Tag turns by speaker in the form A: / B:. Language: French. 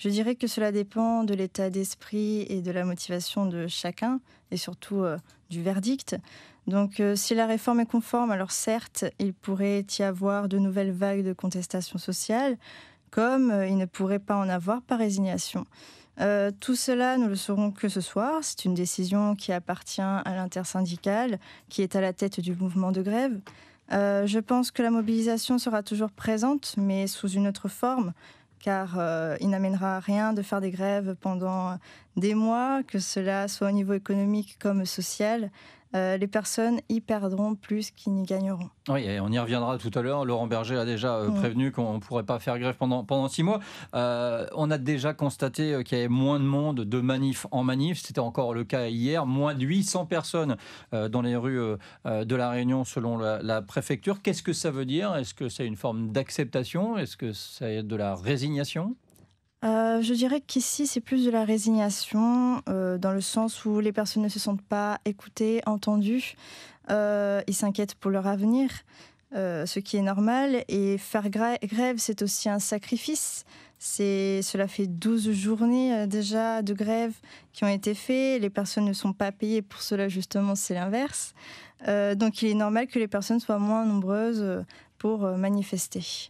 A: Je dirais que cela dépend de l'état d'esprit et de la motivation de chacun, et surtout euh, du verdict. Donc euh, si la réforme est conforme, alors certes, il pourrait y avoir de nouvelles vagues de contestation sociale, comme euh, il ne pourrait pas en avoir par résignation. tout cela, nous le saurons que ce soir. C'est une décision qui appartient à l'intersyndicale, qui est à la tête du mouvement de grève. je pense que la mobilisation sera toujours présente, mais sous une autre forme, car euh, il n'amènera à rien de faire des grèves pendant des mois, que cela soit au niveau économique comme social. Euh, les personnes y perdront plus qu'ils n'y gagneront.
B: Oui, on y reviendra tout à l'heure. Laurent Berger a déjà euh, mm. prévenu qu'on ne pourrait pas faire grève pendant, six mois. Euh, on a déjà constaté qu'il y avait moins de monde de manif en manif. C'était encore le cas hier. Moins de 800 personnes dans les rues de La Réunion selon la, la préfecture. Qu'est-ce que ça veut dire Est-ce que c'est une forme d'acceptation Est-ce que c'est de la résignation
A: euh, je dirais qu'ici, c'est plus de la résignation, euh, dans le sens où les personnes ne se sentent pas écoutées, entendues. ils euh, s'inquiètent pour leur avenir, ce qui est normal. Et faire grève, c'est aussi un sacrifice. cela fait 12 journées déjà de grève qui ont été faites. Les personnes ne sont pas payées pour cela, justement, c'est l'inverse. donc il est normal que les personnes soient moins nombreuses pour manifester.